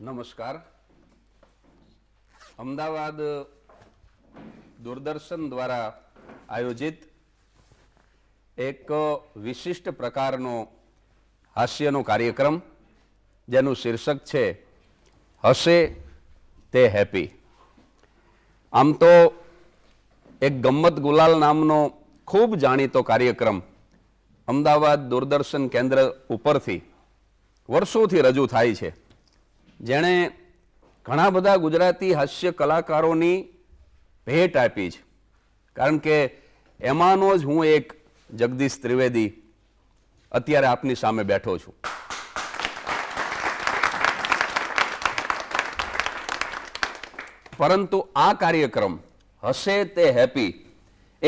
નમસ્કાર અમદાવાદ દૂરદર્શન દ્વારા આયોજિત એક વિશિષ્ટ પ્રકારનો હાસ્યનો કાર્યક્રમ જેનું શીર્ષક છે હશે તે હેપી આમ તો એક ગમ્મત ગુલાલ નામનો ખૂબ જાણીતો કાર્યક્રમ અમદાવાદ દૂરદર્શન કેન્દ્ર ઉપરથી વર્ષોથી રજૂ થાય છે જેણે ઘણા બધા ગુજરાતી હાસ્ય કલાકારોની ભેટ આપી છે કારણ કે એમાંનો જ હું એક જગદીશ ત્રિવેદી અત્યારે આપની સામે બેઠો છું પરંતુ આ કાર્યક્રમ હશે તે હેપી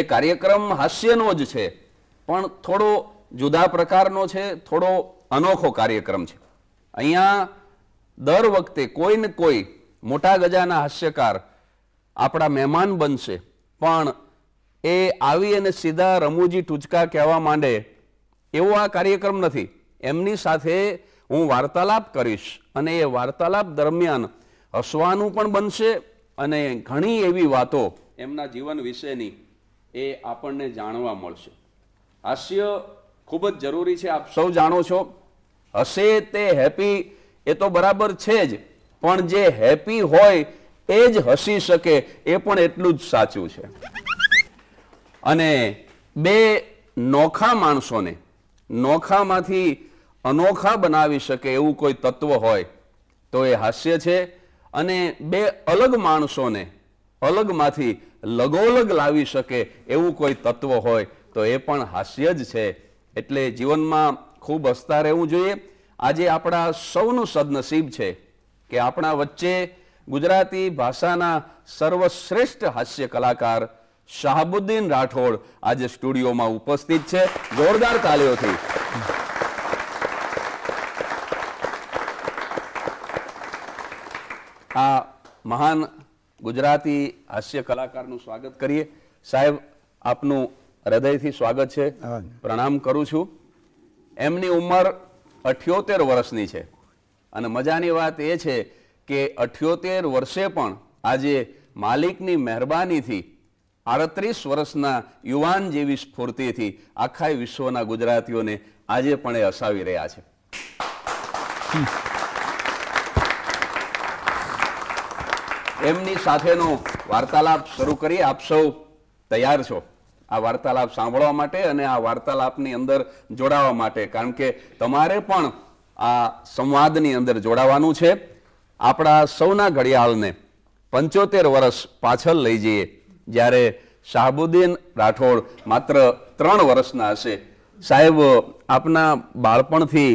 એ કાર્યક્રમ હાસ્યનો જ છે પણ થોડો જુદા પ્રકારનો છે થોડો અનોખો કાર્યક્રમ છે અહીંયા દર વખતે કોઈ ને કોઈ મોટા ગજાના હાસ્યકાર આપણા મહેમાન બનશે પણ એ આવી અને સીધા રમૂજી ટૂચકા કહેવા માંડે એવો આ કાર્યક્રમ નથી એમની સાથે હું વાર્તાલાપ કરીશ અને એ વાર્તાલાપ દરમિયાન હસવાનું પણ બનશે અને ઘણી એવી વાતો એમના જીવન વિશેની એ આપણને જાણવા મળશે હાસ્ય ખૂબ જ જરૂરી છે આપ સૌ જાણો છો હશે તે હેપી એ તો બરાબર છે જ પણ જે હેપી હોય એ જ હસી શકે એ પણ એટલું જ સાચું છે અને બે નોખા માણસોને નોખામાંથી અનોખા બનાવી શકે એવું કોઈ તત્વ હોય તો એ હાસ્ય છે અને બે અલગ માણસોને અલગમાંથી લગોલગ લાવી શકે એવું કોઈ તત્વ હોય તો એ પણ હાસ્ય જ છે એટલે જીવનમાં ખૂબ હસતા રહેવું જોઈએ આજે આપણા સૌનું સદનસીબ છે કે આપણા વચ્ચે ગુજરાતી ભાષાના સર્વશ્રેષ્ઠ હાસ્ય કલાકાર શાહબુદ્દીન રાઠોડ આજે સ્ટુડિયોમાં ઉપસ્થિત છે જોરદાર તાલીઓથી આ મહાન ગુજરાતી હાસ્ય કલાકારનું સ્વાગત કરીએ સાહેબ આપનું હૃદયથી સ્વાગત છે પ્રણામ કરું છું એમની ઉંમર અઠ્યોતેર વર્ષની છે અને મજાની વાત એ છે કે અઠ્યોતેર વર્ષે પણ આજે માલિકની મહેરબાનીથી આડત્રીસ વર્ષના યુવાન જેવી સ્ફૂર્તિથી આખા વિશ્વના ગુજરાતીઓને આજે પણ એ હસાવી રહ્યા છે એમની સાથેનો વાર્તાલાપ શરૂ કરી આપ સૌ તૈયાર છો આ વાર્તાલાપ સાંભળવા માટે અને આ વાર્તાલાપની અંદર જોડાવા માટે કારણ કે તમારે પણ આ સંવાદની અંદર જોડાવાનું છે આપણા સૌના ઘડિયાળને પંચોતેર વર્ષ પાછળ લઈ જઈએ જ્યારે શાહબુદ્દીન રાઠોડ માત્ર ત્રણ વર્ષના હશે સાહેબ આપના બાળપણથી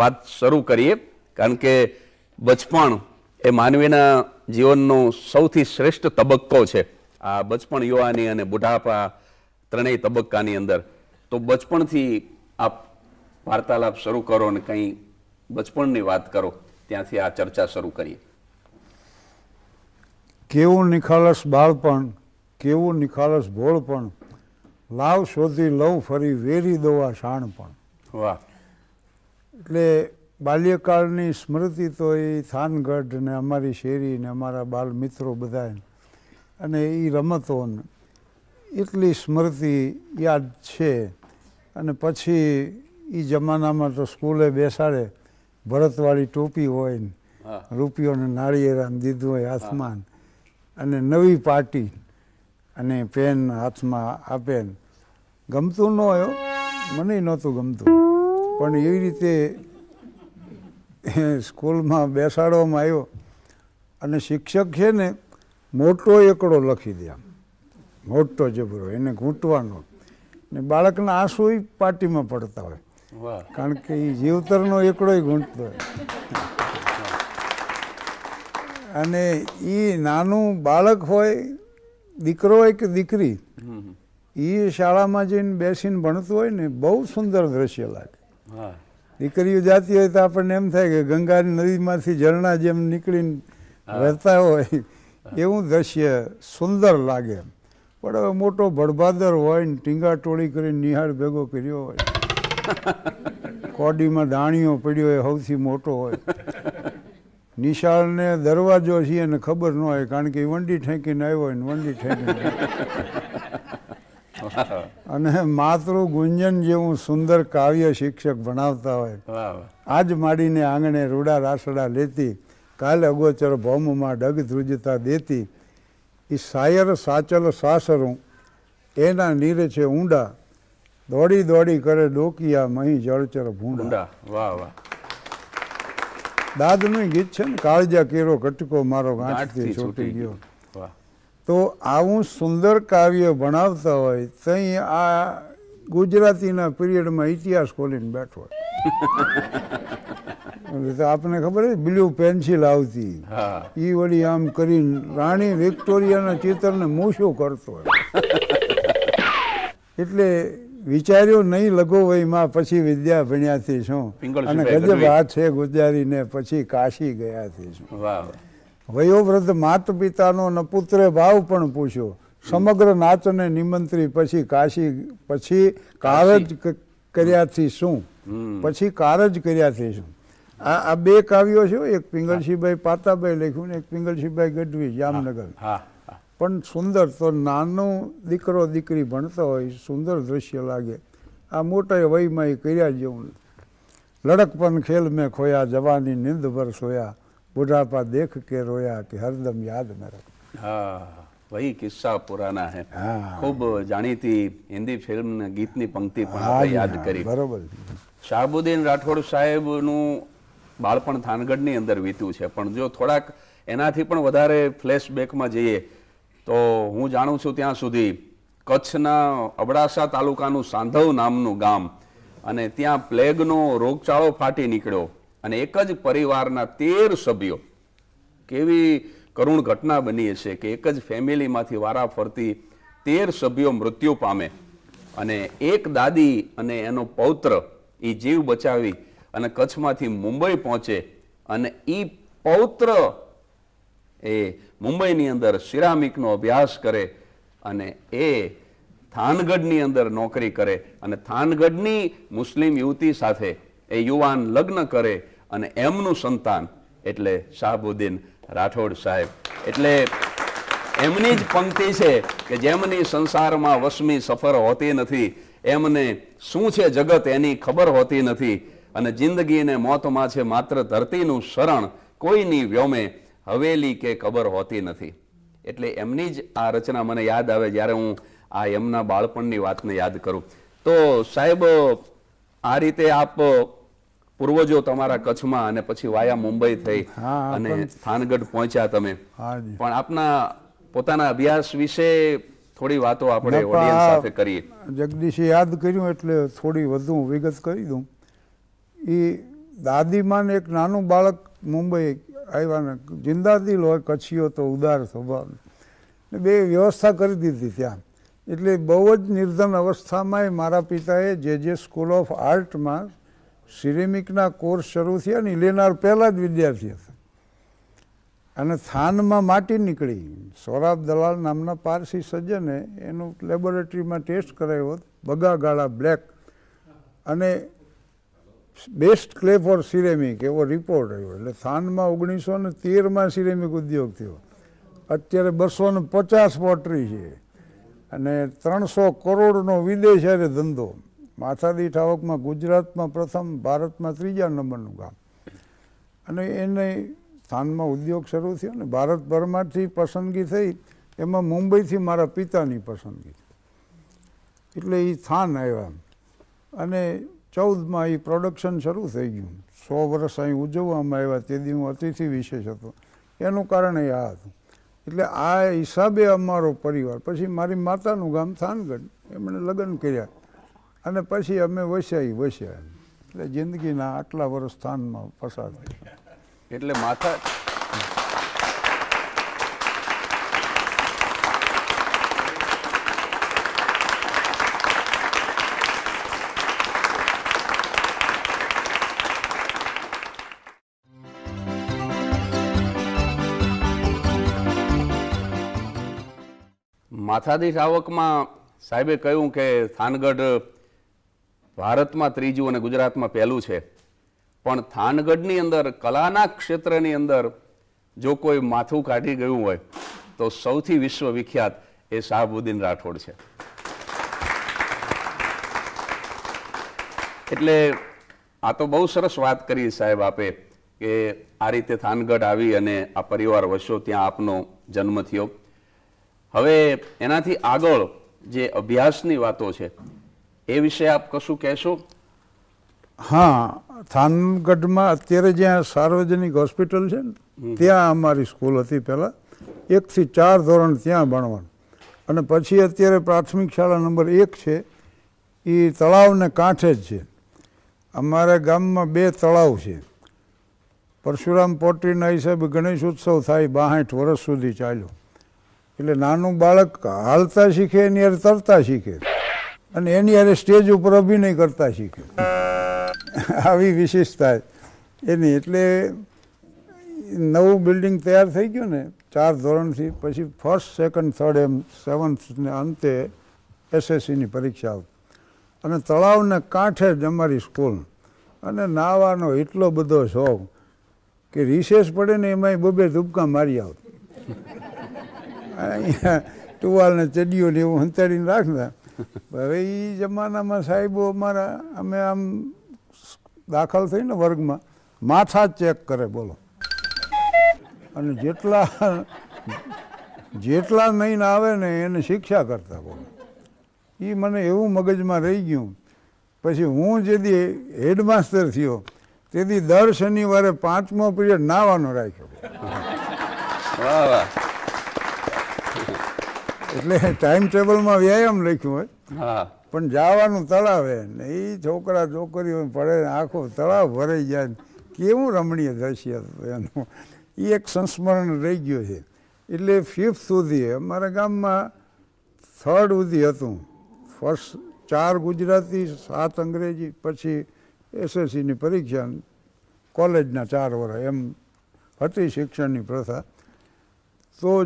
વાત શરૂ કરીએ કારણ કે બચપણ એ માનવીના જીવનનો સૌથી શ્રેષ્ઠ તબક્કો છે આ બચપણ યુવાની અને બુઢાપા ત્રણેય તબક્કાની અંદર તો બચપણથી આપ વાર્તાલાપ શરૂ કરો અને કંઈ બચપણની વાત કરો ત્યાંથી આ ચર્ચા શરૂ કરીએ કેવું નિખાલસ બાળપણ કેવું નિખાલસ ભોળપણ લાવ શોધી લવ ફરી વેરી દોવા પણ વાહ એટલે બાલ્યકાળની સ્મૃતિ તો એ થાનગઢ ને અમારી શેરી ને અમારા બાલ મિત્રો બધા અને એ રમતોને એટલી સ્મૃતિ યાદ છે અને પછી એ જમાનામાં તો સ્કૂલે બેસાડે ભરતવાળી ટોપી હોય ને રૂપિયોને નાળિયેરાને દીધું હોય હાથમાં અને નવી પાર્ટી અને પેન હાથમાં આપે ગમતું ન હોય મને નહોતું ગમતું પણ એવી રીતે સ્કૂલમાં બેસાડવામાં આવ્યો અને શિક્ષક છે ને મોટો એકડો લખી દે આમ મોટો જબરો એને ઘૂંટવાનો ને બાળકના આંસુ પાટીમાં પડતા હોય કારણ કે એ જીવતરનો એકડો ઘૂંટતો હોય અને એ નાનું બાળક હોય દીકરો હોય કે દીકરી એ શાળામાં જઈને બેસીને ભણતું હોય ને બહુ સુંદર દ્રશ્ય લાગે દીકરીઓ જાતી હોય તો આપણને એમ થાય કે ગંગાની નદીમાંથી ઝરણા જેમ નીકળીને રહેતા હોય એવું દ્રશ્ય સુંદર લાગે એમ પણ હવે મોટો ભડભાદર હોય ને ટીંગા ટોળી કરીને નિહાળ ભેગો કર્યો હોય કોડીમાં દાણીઓ પડ્યો હોય સૌથી મોટો હોય નિશાળને દરવાજો છીએ ને ખબર ન હોય કારણ કે એ વંડી ઠેંકીને આવ્યો હોય ને વંડી ઠેંકીને અને માતૃ ગુંજન જેવું સુંદર કાવ્ય શિક્ષક ભણાવતા હોય આજ માડીને આંગણે રૂડા રાસડા લેતી કાલ અગોચર ભૌમમાં ડગ ધ્રુજતા દેતી એ સાયર સાચલ સાસરું એના નીર છે ઊંડા દોડી દોડી કરે ડોકિયા મહી જળચર ભૂંડા વાહ વાહ દાદનું ગીત છે ને કાળજા કેરો કટકો મારો ગાંઠથી છૂટી ગયો તો આવું સુંદર કાવ્ય ભણાવતા હોય તઈ આ ગુજરાતીના પિરિયડમાં ઇતિહાસ ખોલીને બેઠો હોય આપને ખબર છે બ્લુ પેન્સિલ આવતી એ વળી આમ કરીને રાણી વિક્ટોરિયાના ચિત્રને મૂછું કરતો એટલે વિચાર્યો નહીં લઘો વયમાં પછી વિદ્યા ભણ્યાથી શું અને ગજબ હાથ છે ગુજારીને પછી કાશી ગયાથી શું વયોવૃદ્ધ માત પિતાનો ન પુત્રે ભાવ પણ પૂછ્યો સમગ્ર નાચને નિમંત્રી પછી કાશી પછી કારજ કર્યાથી શું પછી કારજ કર્યાથી શું આ આ બે કાવ્યો છે એક પિંગલસિંહભાઈ પાતાભાઈ લખ્યું ને એક પિંગલસિંહભાઈ ગઢવી જામનગર પણ સુંદર તો નાનો દીકરો દીકરી ભણતો હોય સુંદર દ્રશ્ય લાગે આ મોટા વયમાં એ કર્યા જેવું લડકપન ખેલ મેં ખોયા જવાની નિંદ ભર સોયા બુઢાપા દેખ કે રોયા કે હરદમ યાદ મેં રખ હા વહી કિસ્સા પુરાના હે ખૂબ જાણીતી હિન્દી ફિલ્મ ગીતની પંક્તિ પણ યાદ કરી બરોબર શાહબુદ્દીન રાઠોડ સાહેબનું બાળપણ થાનગઢની અંદર વીત્યું છે પણ જો થોડાક એનાથી પણ વધારે ફ્લેશબેકમાં જઈએ તો હું જાણું છું ત્યાં સુધી કચ્છના અબડાસા તાલુકાનું સાંધવ નામનું ગામ અને ત્યાં પ્લેગનો રોગચાળો ફાટી નીકળ્યો અને એક જ પરિવારના તેર સભ્યો કેવી કરુણ ઘટના બની છે કે એક જ ફેમિલીમાંથી વારા ફરતી તેર સભ્યો મૃત્યુ પામે અને એક દાદી અને એનો પૌત્ર એ જીવ બચાવી અને કચ્છમાંથી મુંબઈ પહોંચે અને એ પૌત્ર એ મુંબઈની અંદર સિરામિકનો અભ્યાસ કરે અને એ થાનગઢની અંદર નોકરી કરે અને થાનગઢની મુસ્લિમ યુવતી સાથે એ યુવાન લગ્ન કરે અને એમનું સંતાન એટલે શાહબુદ્દીન રાઠોડ સાહેબ એટલે એમની જ પંક્તિ છે કે જેમની સંસારમાં વસમી સફર હોતી નથી એમને શું છે જગત એની ખબર હોતી નથી અને જિંદગીને મોતમાં છે માત્ર ધરતીનું શરણ કોઈની વ્યોમે હવેલી કે ખબર હોતી નથી એટલે એમની જ આ રચના મને યાદ આવે જ્યારે હું આ એમના બાળપણની વાતને યાદ કરું તો સાહેબ આ રીતે આપ પૂર્વજો તમારા કચ્છમાં અને પછી વાયા મુંબઈ થઈ અને સ્થાનગઢ પહોંચ્યા તમે પણ આપના પોતાના અભ્યાસ વિશે થોડી વાતો આપણે સાથે કરીએ જગદીશે યાદ કર્યું એટલે થોડી વધુ વિગત કરી દઉં એ દાદીમાને એક નાનું બાળક મુંબઈ આવ્યા ને જિંદાદિલ હોય કચ્છીઓ તો ઉદાર સ્વભાવ ને બે વ્યવસ્થા કરી દીધી ત્યાં એટલે બહુ જ નિર્ધન અવસ્થામાં મારા પિતાએ જે જે સ્કૂલ ઓફ આર્ટમાં સિરેમિકના કોર્સ શરૂ થયા ને લેનાર પહેલાં જ વિદ્યાર્થી હતા અને થાનમાં માટી નીકળી સૌરાબ દલાલ નામના પારસી સજ્જને એનું લેબોરેટરીમાં ટેસ્ટ કરાયો બગા ગાળા બ્લેક અને બેસ્ટ ક્લે ફોર સિરેમિક એવો રિપોર્ટ આવ્યો એટલે થાનમાં ઓગણીસો ને તેરમાં સિરેમિક ઉદ્યોગ થયો અત્યારે બસો ને પચાસ પોટરી છે અને ત્રણસો કરોડનો વિદેશ ધંધો માથાદી ઠાવકમાં ગુજરાતમાં પ્રથમ ભારતમાં ત્રીજા નંબરનું ગામ અને એને સ્થાનમાં ઉદ્યોગ શરૂ થયો અને ભારતભરમાંથી પસંદગી થઈ એમાં મુંબઈથી મારા પિતાની પસંદગી એટલે એ સ્થાન આવ્યા અને ચૌદમાં એ પ્રોડક્શન શરૂ થઈ ગયું સો વર્ષ અહીં ઉજવવામાં આવ્યા તે દી અતિથિ વિશેષ હતો એનું કારણ એ આ હતું એટલે આ હિસાબે અમારો પરિવાર પછી મારી માતાનું ગામ થાનગઢ એમણે લગ્ન કર્યા અને પછી અમે વસ્યા વસ્યા એટલે જિંદગીના આટલા વર્ષ સ્થાનમાં પસાર એટલે માથા માથાદીશ આવકમાં સાહેબે કહ્યું કે થાનગઢ ભારતમાં ત્રીજું અને ગુજરાતમાં પહેલું છે પણ થાનગઢની અંદર કલાના ક્ષેત્રની અંદર જો કોઈ માથું કાઢી ગયું હોય તો સૌથી વિશ્વવિખ્યાત એ શાહબુદ્દીન રાઠોડ છે એટલે આ તો બહુ સરસ વાત કરી સાહેબ આપે કે આ રીતે થાનગઢ આવી અને આ પરિવાર વસ્યો ત્યાં આપનો જન્મ થયો હવે એનાથી આગળ જે અભ્યાસની વાતો છે એ વિશે આપ કશું કહેશો હા થાનગઢમાં અત્યારે જ્યાં સાર્વજનિક હોસ્પિટલ છે ને ત્યાં અમારી સ્કૂલ હતી પહેલાં એકથી ચાર ધોરણ ત્યાં ભણવાનું અને પછી અત્યારે પ્રાથમિક શાળા નંબર એક છે એ તળાવને કાંઠે જ છે અમારા ગામમાં બે તળાવ છે પરશુરામ પોટરીના હિસાબે ગણેશ ઉત્સવ થાય બાસઠ વર્ષ સુધી ચાલ્યો એટલે નાનું બાળક હાલતા શીખે એની તરતા શીખે અને એની અરે સ્ટેજ ઉપર અભિનય કરતા શીખ્યું આવી વિશેષતા એની એટલે નવું બિલ્ડિંગ તૈયાર થઈ ગયું ને ચાર ધોરણથી પછી ફર્સ્ટ સેકન્ડ થર્ડ એમ સેવન્થને અંતે એસએસસીની પરીક્ષા આવતી અને તળાવને કાંઠે જ અમારી સ્કૂલ અને નાહવાનો એટલો બધો શોખ કે રિસેસ પડે ને એમાંય બબે ધૂબકા મારી આવતી અહીંયા ટુવાલ ને ચડીઓ ને એવું હંતાડીને રાખતા હવે એ જમાનામાં સાહેબો અમારા અમે આમ દાખલ થઈને વર્ગમાં માથા ચેક કરે બોલો અને જેટલા જેટલા નહીં આવે ને એને શિક્ષા કરતા બોલો એ મને એવું મગજમાં રહી ગયું પછી હું જેથી હેડમાસ્ટર થયો તેથી દર શનિવારે પાંચમો પીરિયડ નાવાનો રાખ્યો વાહ વાહ એટલે ટાઈમ ટેબલમાં વ્યાયામ લખ્યું હોય પણ જવાનું તળાવે ને એ છોકરા છોકરીઓ પડે આખો તળાવ ભરાઈ જાય કેવું રમણીય દ્રશ્ય એનું એ એક સંસ્મરણ રહી ગયું છે એટલે ફિફ્થ સુધી અમારા ગામમાં થર્ડ સુધી હતું ફર્સ્ટ ચાર ગુજરાતી સાત અંગ્રેજી પછી એસએસસીની પરીક્ષા કોલેજના ચાર વર્ષ એમ હતી શિક્ષણની પ્રથા તો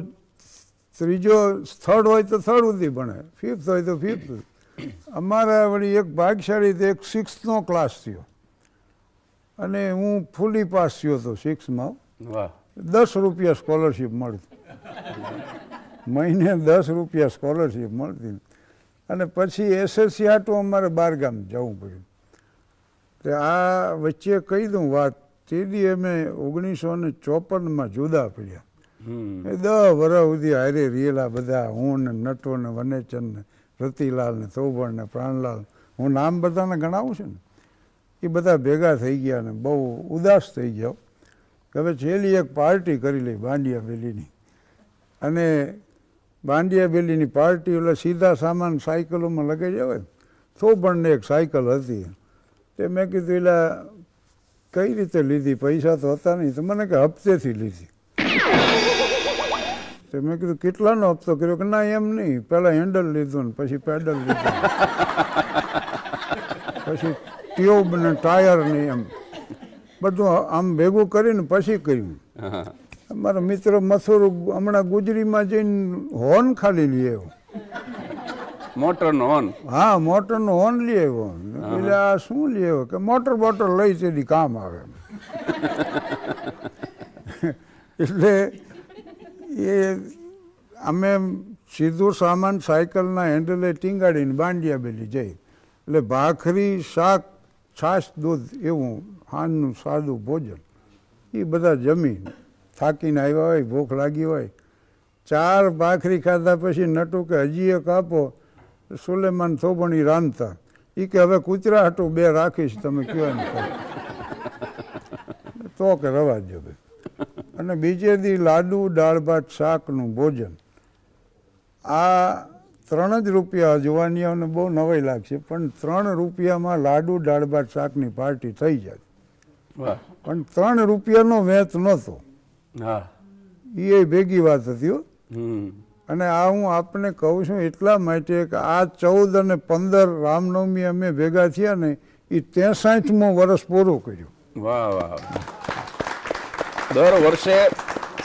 ત્રીજો સ્થળ હોય તો થર્ડ સુધી ભણે ફિફ્થ હોય તો ફિફ્થ અમારા વળી એક ભાગશાળી એક સિક્સનો ક્લાસ થયો અને હું ફૂલી પાસ થયો હતો સિક્સમાં દસ રૂપિયા સ્કોલરશીપ મળતી મહિને દસ રૂપિયા સ્કોલરશીપ મળતી અને પછી એસએસસી હાટું અમારે ગામ જવું પડ્યું તે આ વચ્ચે કહી દઉં વાત તે અમે ઓગણીસો ને ચોપનમાં જુદા પડ્યા દહ વર્ષ સુધી હારે રિયેલા બધા હું ને નટો ને વનેચન ને રતિલાલ ને સૌભણ ને પ્રાણલાલ હું નામ બધાને ગણાવું છું ને એ બધા ભેગા થઈ ગયા ને બહુ ઉદાસ થઈ ગયા હવે છેલ્લી એક પાર્ટી કરી લઈ બાંડિયા બેલીની અને બાંડિયા બેલીની પાર્ટી એટલે સીધા સામાન સાયકલોમાં લગે જવાય થોભણને એક સાયકલ હતી તે મેં કીધું એટલે કઈ રીતે લીધી પૈસા તો હતા નહીં તો મને કે હપ્તેથી લીધી તો મેં કીધું કેટલાનો હપ્તો કર્યો કે ના એમ નહીં પહેલાં હેન્ડલ લીધું ને પછી પેડલ લીધું પછી ટ્યુબ ને ટાયર ને એમ બધું આમ ભેગું કરીને પછી કર્યું મારા મિત્ર મસૂર હમણાં ગુજરીમાં જઈને હોર્ન ખાલી લઈ આવ્યો મોટરનો હોર્ન હા મોટરનો હોર્ન લઈ આવ્યો એટલે આ શું લઈ આવ્યો કે મોટર બોટર લઈ તેથી કામ આવે એટલે એ અમે સીધું સામાન સાયકલના હેન્ડલે ટીંગાડીને બાંડિયા બેલી જઈ એટલે ભાખરી શાક છાશ દૂધ એવું હાનનું સાદું ભોજન એ બધા જમી થાકીને આવ્યા હોય ભૂખ લાગી હોય ચાર ભાખરી ખાધા પછી નટું કે હજી એક આપો સુલેમાન થોબણી રાંધતા એ કે હવે કૂતરા હાટું બે રાખીશ તમે કયો એમ તો કે રવા જ ભાઈ અને બીજે દી લાડુ દાળ ભાત શાકનું ભોજન આ ત્રણ જ રૂપિયા જુવાનીઓને બહુ નવાઈ લાગશે પણ ત્રણ રૂપિયામાં લાડુ દાળ ભાત શાકની પાર્ટી થઈ જાય પણ ત્રણ રૂપિયાનો વેચ નહોતો એ ભેગી વાત હતી અને આ હું આપને કહું છું એટલા માટે કે આ ચૌદ અને પંદર રામનવમી અમે ભેગા થયા ને એ ત્રેસાઠમું વર્ષ પૂરું કર્યું વાહ વાહ દર વર્ષે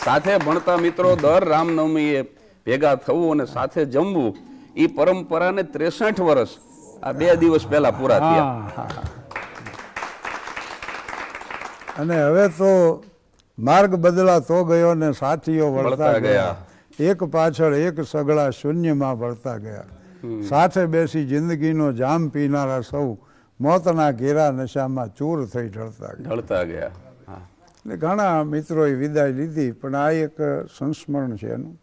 સાથે ભણતા મિત્રો દર રામનવમીએ ભેગા થવું અને સાથે જમવું એ પરંપરાને ત્રેસઠ વર્ષ આ બે દિવસ પહેલા પૂરા થયા અને હવે તો માર્ગ બદલાતો ગયો ને સાથીઓ વળતા ગયા એક પાછળ એક સગળા શૂન્યમાં વળતા ગયા સાથે બેસી જિંદગીનો જામ પીનારા સૌ મોતના ઘેરા નશામાં ચૂર થઈ ઢળતા ઢળતા ગયા એટલે ઘણા મિત્રોએ વિદાય લીધી પણ આ એક સંસ્મરણ છે એનું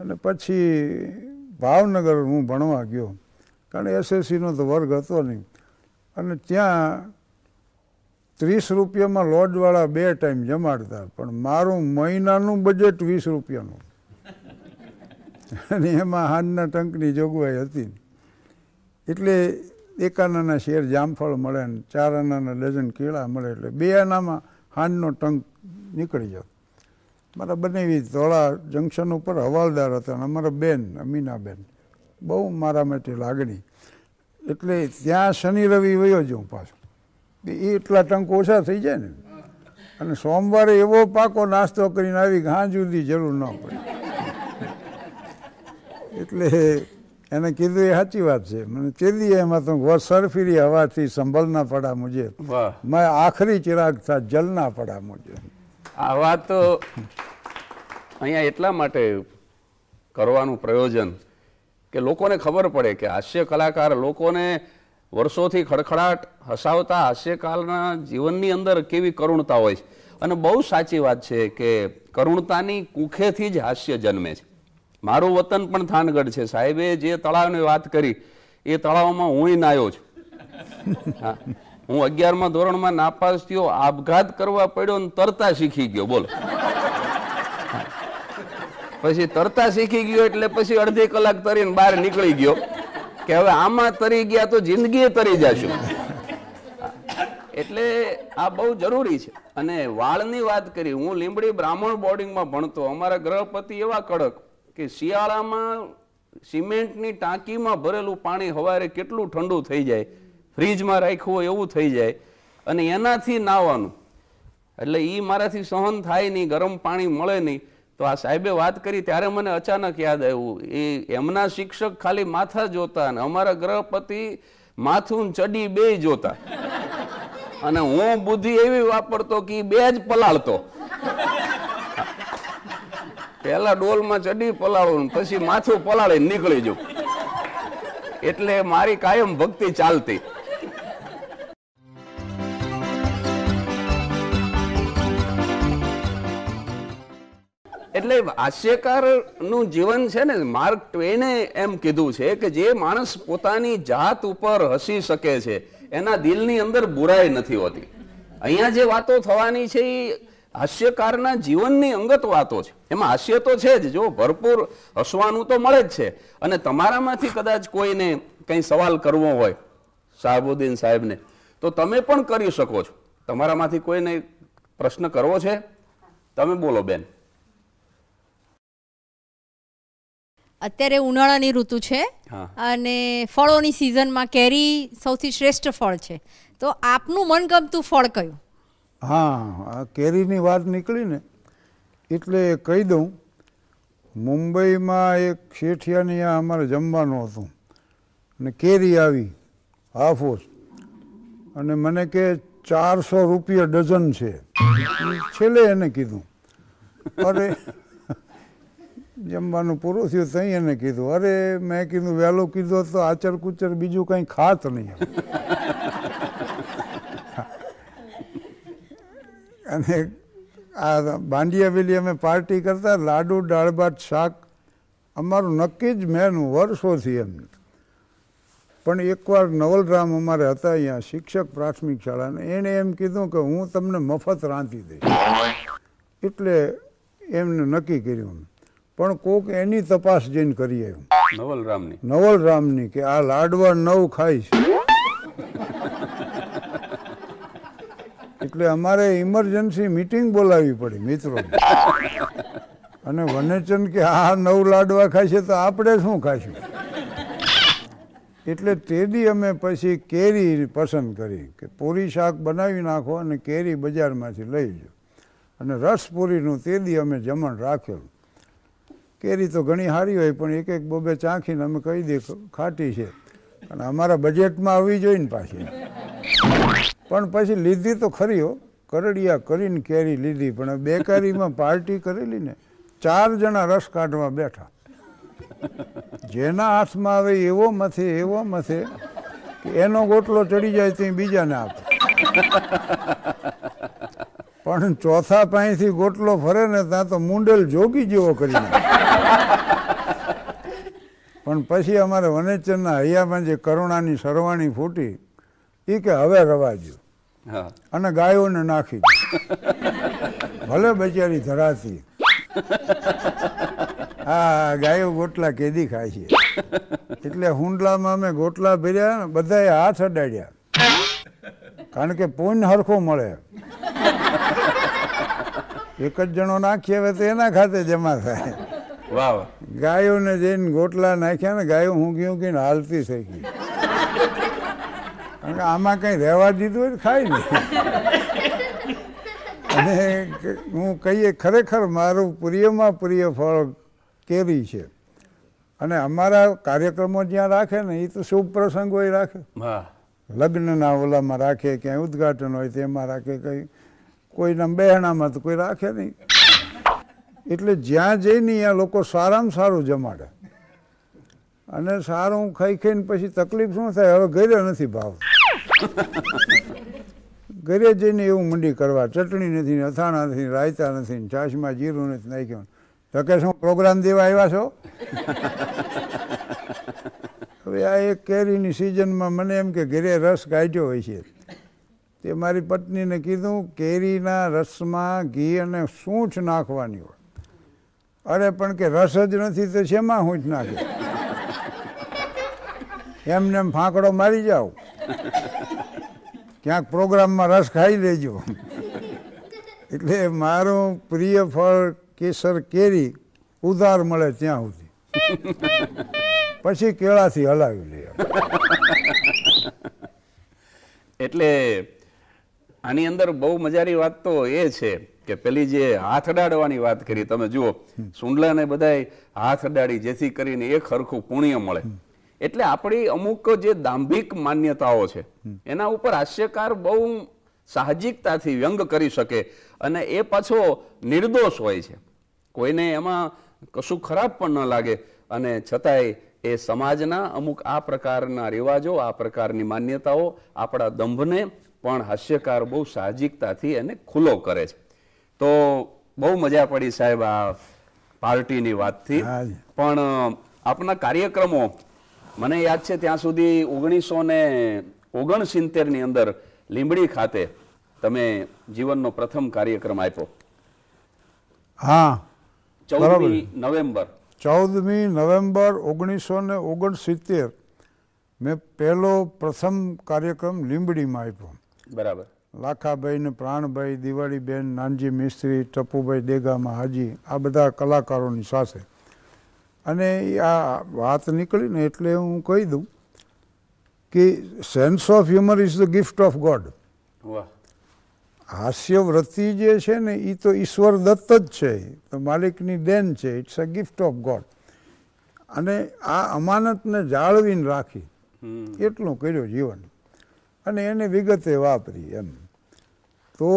અને પછી ભાવનગર હું ભણવા ગયો કારણ એસએસસીનો તો વર્ગ હતો નહીં અને ત્યાં ત્રીસ રૂપિયામાં લોડવાળા બે ટાઈમ જમાડતા પણ મારું મહિનાનું બજેટ વીસ રૂપિયાનું અને એમાં હાનના ટંકની જોગવાઈ હતી એટલે એકાનાના શેર જામફળ મળે ને ચાર આનાના ડઝન કેળા મળે એટલે બે આનામાં હાંડનો ટંક નીકળી જતો મારા બનેવી ધોળા જંકશન ઉપર હવાલદાર હતા અને અમારા બેન અમીનાબેન બહુ મારા માટે લાગણી એટલે ત્યાં શનિ રવિ વયો હું પાછો એ એટલા ટંક ઓછા થઈ જાય ને અને સોમવારે એવો પાકો નાસ્તો કરીને આવી ઘા જુદી જરૂર ન પડે એટલે એને કીધું એ સાચી વાત છે મને કીધી એમાં તો વરસર ફીરી હવાથી સંભળ ના પડા મુજે મેં આખરી ચિરાગ થા જલ ના પડા મુજે આ વાત તો અહીંયા એટલા માટે કરવાનું પ્રયોજન કે લોકોને ખબર પડે કે હાસ્ય કલાકાર લોકોને વર્ષોથી ખડખડાટ હસાવતા હાસ્યકાલના જીવનની અંદર કેવી કરુણતા હોય છે અને બહુ સાચી વાત છે કે કરુણતાની કુખેથી જ હાસ્ય જન્મે છે મારું વતન પણ થાનગઢ છે સાહેબે જે તળાવની વાત કરી એ તળાવમાં હું નાયો છું હા હું અગિયારમાં ધોરણમાં નાપાસ થયો આપઘાત કરવા પડ્યો ને તરતા શીખી ગયો બોલો પછી તરતા શીખી ગયો એટલે પછી અડધી કલાક તરીને બહાર નીકળી ગયો કે હવે આમાં તરી ગયા તો જિંદગીએ તરી જશું એટલે આ બહુ જરૂરી છે અને વાળની વાત કરી હું લીમડી બ્રાહ્મણ બોર્ડિંગમાં ભણતો અમારા ગ્રહપતિ એવા કડક કે શિયાળામાં સિમેન્ટની ટાંકીમાં ભરેલું પાણી હવારે કેટલું ઠંડુ થઈ જાય ફ્રીજમાં રાખ્યું હોય એવું થઈ જાય અને એનાથી નાવાનું એટલે એ મારાથી સહન થાય નહીં ગરમ પાણી મળે નહીં તો આ સાહેબે વાત કરી ત્યારે મને અચાનક યાદ આવ્યું એ એમના શિક્ષક ખાલી માથા જોતા અને અમારા ગ્રહપતિ માથું ચડી બે જોતા અને હું બુદ્ધિ એવી વાપરતો કે બે જ પલાળતો પહેલા ડોલમાં ચડી પલાળો પછી માથું પલાળી નીકળી જવું એટલે મારી કાયમ ભક્તિ ચાલતી એટલે હાસ્યકાર નું જીવન છે ને માર્ક ટ્વેને એમ કીધું છે કે જે માણસ પોતાની જાત ઉપર હસી શકે છે એના દિલની અંદર બુરાઈ નથી હોતી અહીંયા જે વાતો થવાની છે એ હાસ્યકારના જીવનની અંગત વાતો છે એમાં હાસ્ય તો છે જ જો ભરપૂર હસવાનું તો મળે જ છે અને તમારામાંથી કદાચ કોઈને કંઈ સવાલ કરવો હોય શાહબુદ્દીન સાહેબને તો તમે પણ કરી શકો છો તમારામાંથી કોઈને પ્રશ્ન કરવો છે તમે બોલો બેન અત્યારે ઉનાળાની ઋતુ છે અને ફળોની સિઝનમાં કેરી સૌથી શ્રેષ્ઠ ફળ છે તો આપનું મનગમતું ફળ કયું હા આ કેરીની વાત નીકળી ને એટલે કહી દઉં મુંબઈમાં એક શેઠિયાની આ અમારે જમવાનું હતું અને કેરી આવી હાફોસ અને મને કે ચારસો રૂપિયા ડઝન છે છેલ્લે એને કીધું અરે જમવાનું પૂરું થયું ત્યાં એને કીધું અરે મેં કીધું વહેલો કીધું તો આચર કુચર બીજું કંઈ ખાત નહીં અને આ બાંડિયા વેલી અમે પાર્ટી કરતા લાડુ દાળ ભાત શાક અમારું નક્કી જ મેનુ વર્ષોથી એમ પણ એકવાર નવલરામ અમારે હતા અહીંયા શિક્ષક પ્રાથમિક શાળાને એણે એમ કીધું કે હું તમને મફત રાંધી દઈશ એટલે એમને નક્કી કર્યું પણ કોક એની તપાસ જઈને કરી આવ્યું નવલરામની નવલરામની કે આ લાડવા નવ ખાઈશ એટલે અમારે ઇમરજન્સી મીટિંગ બોલાવવી પડી મિત્રો અને વનેચન કે આ નવ લાડવા ખાશે તો આપણે શું ખાશું એટલે તેદી અમે પછી કેરી પસંદ કરી કે પૂરી શાક બનાવી નાખો અને કેરી બજારમાંથી લઈ લો અને રસપૂરીનું તેદી અમે જમણ રાખેલું કેરી તો ઘણી સારી હોય પણ એક એક બબે ચાંખીને અમે કહી દઈએ ખાટી છે અને અમારા બજેટમાં આવવી જોઈએ ને પાછી પણ પછી લીધી તો ખરી હો કરડિયા કરીને કેરી લીધી પણ બેકારીમાં પાર્ટી કરેલી ને ચાર જણા રસ કાઢવા બેઠા જેના હાથમાં આવે એવો મથે એવો મથે કે એનો ગોટલો ચડી જાય ત્યાં બીજાને આપે પણ ચોથા પાણીથી ગોટલો ફરે ને ત્યાં તો મુંડેલ જોગી જેવો કરી પણ પછી અમારે વનેચરના હૈયામાં જે કરુણાની સરવાણી ફૂટી એ કે હવે રવાજ્યું અને ગાયોને નાખી ભલે બચારી ધરાતી હા ગાયો ગોટલા કેદી ખાય છે એટલે હુંડલામાં અમે ગોટલા ભર્યા બધાએ હાથ અડાડ્યા કારણ કે પૂન હરખો મળે એક જ જણો નાખીએ હવે તો એના ખાતે જમા થાય ગાયોને જઈને ગોટલા નાખ્યા ને ગાયો હું ઊંઘી ઊંઘીને હાલતી થઈ ગઈ કારણ કે આમાં કંઈ રહેવા દીધું હોય ખાય નહીં અને હું કહીએ ખરેખર મારું પ્રિયમાં પ્રિય ફળ કેરી છે અને અમારા કાર્યક્રમો જ્યાં રાખે ને એ તો શુભ પ્રસંગ હોય રાખે લગ્નના ઓલામાં રાખે ક્યાંય ઉદઘાટન હોય તેમાં રાખે કંઈ કોઈના બહેણામાં તો કોઈ રાખે નહીં એટલે જ્યાં જઈને ત્યાં લોકો સારામાં સારું જમાડે અને સારું ખાઈ ખાઈને પછી તકલીફ શું થાય હવે ઘરે નથી ભાવ ઘરે જઈને એવું મંડી કરવા ચટણી નથી ને અથાણા નથી રાયતા નથી છાશમાં જીરું નથી નાખ્યું તો કે શું પ્રોગ્રામ દેવા આવ્યા છો હવે આ એક કેરીની સિઝનમાં મને એમ કે ઘરે રસ કાઢ્યો હોય છે તે મારી પત્નીને કીધું કેરીના રસમાં ઘી અને સૂંઠ નાખવાની હોય અરે પણ કે રસ જ નથી તો શેમાં સૂંઠ નાખે એમને ફાંકડો મારી જાઉં ક્યાંક પ્રોગ્રામમાં રસ ખાઈ લેજો એટલે મારું પ્રિય ફળ કેસર કેરી ઉધાર મળે ત્યાં સુધી પછી કેળાથી હલાવી લે એટલે આની અંદર બહુ મજાની વાત તો એ છે કે પેલી જે હાથ અડાડવાની વાત કરી તમે જુઓ સુંડલાને બધાય હાથ અડાડી જેથી કરીને એક હરખું પુણ્ય મળે એટલે આપણી અમુક જે દાંભિક માન્યતાઓ છે એના ઉપર હાસ્યકાર બહુ સાહજિકતાથી વ્યંગ કરી શકે અને એ પાછો નિર્દોષ હોય છે કોઈને એમાં કશું ખરાબ પણ ન લાગે અને છતાંય એ સમાજના અમુક આ પ્રકારના રિવાજો આ પ્રકારની માન્યતાઓ આપણા દંભને પણ હાસ્યકાર બહુ સાહજિકતાથી એને ખુલ્લો કરે છે તો બહુ મજા પડી સાહેબ આ પાર્ટીની વાતથી પણ આપના કાર્યક્રમો મને યાદ છે ત્યાં સુધી ઓગણીસો ને ઓગણસિત્તેરની અંદર લીંબડી ખાતે તમે જીવનનો પ્રથમ કાર્યક્રમ આપ્યો હા ચૌદમી નવેમ્બર ચૌદમી નવેમ્બર ઓગણીસો ને ઓગણસિત્તેર મેં પહેલો પ્રથમ કાર્યક્રમ લીંબડીમાં આપ્યો બરાબર લાખાભાઈ ને પ્રાણભાઈ દિવાળીબેન નાનજી મિસ્ત્રી ટપુભાઈ દેગામાં હાજી આ બધા કલાકારોની સાથે અને આ વાત નીકળીને એટલે હું કહી દઉં કે sense of humour is the gift of God હાસ્યવૃત્તિ જે છે ને એ તો ઈશ્વર દત્ત જ છે તો માલિકની દેન છે it's a gift of God અને આ અમાનતને જાળવીને રાખી એટલું કર્યું જીવન અને એને વિગતે વાપરી એમ તો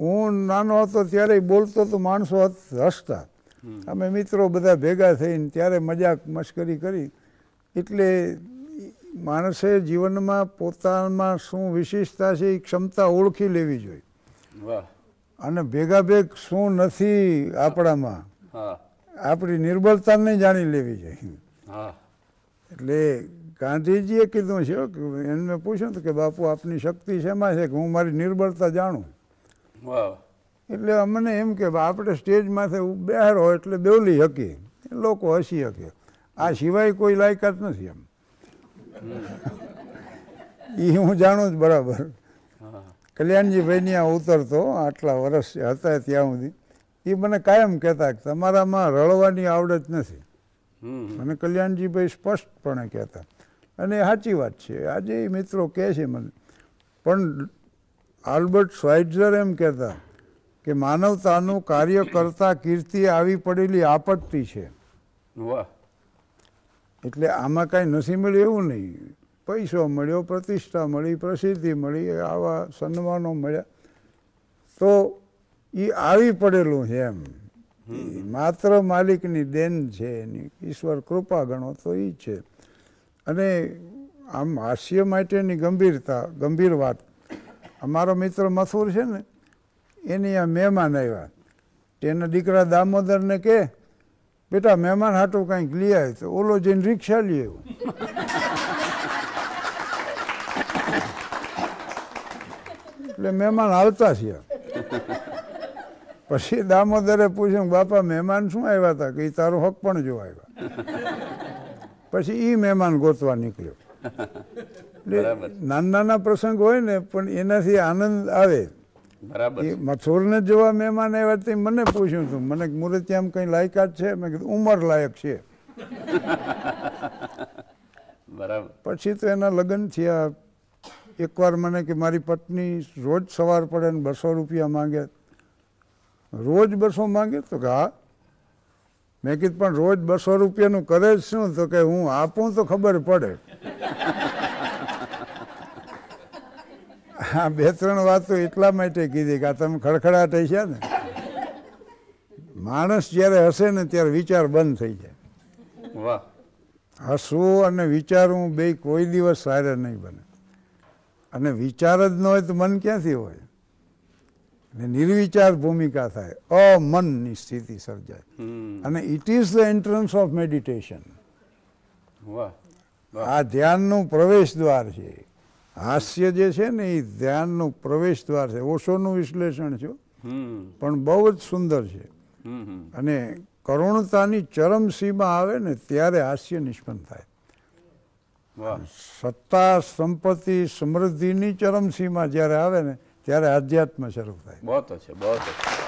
હું નાનો હતો ત્યારે બોલતો તો માણસો હસતા અમે મિત્રો બધા ભેગા થઈને ત્યારે મજાક મશ્કરી કરી એટલે માણસે જીવનમાં પોતામાં શું વિશેષતા છે એ ક્ષમતા ઓળખી લેવી જોઈએ અને ભેગા ભેગ શું નથી આપણામાં આપણી નિર્બળતાને જાણી લેવી જોઈએ એટલે ગાંધીજીએ કીધું છે કે એમને પૂછ્યું કે બાપુ આપની શક્તિ શેમાં છે કે હું મારી નિર્બળતા જાણું એટલે અમને એમ કે આપણે સ્ટેજમાંથી માથે બહેરો એટલે બેવલી હકીએ લોકો હસી શકે આ સિવાય કોઈ લાયકાત નથી એમ એ હું જાણું જ બરાબર કલ્યાણજીભાઈની આ ઉતરતો આટલા વર્ષ હતા ત્યાં સુધી એ મને કાયમ કહેતા કે તમારામાં રળવાની આવડત નથી મને કલ્યાણજીભાઈ સ્પષ્ટપણે કહેતા અને સાચી વાત છે આજે મિત્રો કહે છે મને પણ આલ્બર્ટ સ્વાઇઝર એમ કહેતા કે માનવતાનું કાર્ય કરતા કીર્તિ આવી પડેલી આપત્તિ છે વાહ એટલે આમાં કાંઈ નથી મળ્યું એવું નહીં પૈસો મળ્યો પ્રતિષ્ઠા મળી પ્રસિદ્ધિ મળી આવા સન્માનો મળ્યા તો એ આવી પડેલું છે એમ માત્ર માલિકની દેન છે એની ઈશ્વર કૃપા ગણો તો એ છે અને આમ હાસ્ય માટેની ગંભીરતા ગંભીર વાત અમારો મિત્ર મથુર છે ને એની આ મહેમાન આવ્યા તેના દીકરા દામોદરને કે બેટા મહેમાન હાટું કંઈક લઈ આવે તો ઓલો જઈને રિક્ષા લઈ આવ્યો એટલે મહેમાન આવતા છે પછી દામોદરે પૂછ્યું બાપા મહેમાન શું આવ્યા હતા કે એ તારો હક પણ જો આવ્યા પછી એ મહેમાન ગોતવા નીકળ્યો એટલે નાના નાના પ્રસંગ હોય ને પણ એનાથી આનંદ આવે બરાબર એ મથુરને જોવા મહેમાન આવ્યા તે મને પૂછ્યું હતું મને મૂર્તિ આમ કંઈ લાયકાત છે મેં કીધું ઉંમર લાયક છે બરાબર પછી તો એના લગ્ન થયા એકવાર મને કે મારી પત્ની રોજ સવાર પડે ને બસો રૂપિયા માંગે રોજ બસો માંગે તો કે હા મેં કીધું પણ રોજ બસો રૂપિયાનું કરે જ શું તો કે હું આપું તો ખબર પડે હા બે ત્રણ વાત તો એટલા માટે કીધી કે આ તમે ખડખડાટ છે ને માણસ જ્યારે હસે ને ત્યારે વિચાર બંધ થઈ જાય વાહ હસવું અને વિચારવું બે કોઈ દિવસ સારા નહીં બને અને વિચાર જ ન હોય તો મન ક્યાંથી હોય અને નિર્વિચાર ભૂમિકા થાય અમનની સ્થિતિ સર્જાય અને it is the entrance of meditation આ ધ્યાનનું પ્રવેશ દ્વાર છે હાસ્ય જે છે ને એ ધ્યાનનું પ્રવેશ દ્વાર છે ઓશોનું વિશ્લેષણ છે પણ બહુ જ સુંદર છે અને કરુણતાની ચરમસીમા આવે ને ત્યારે હાસ્ય નિષ્પન્ન થાય સત્તા સંપત્તિ સમૃદ્ધિની ચરમસીમા જ્યારે આવે ને ત્યારે આધ્યાત્મ શરૂ થાય બહુ છે બહુ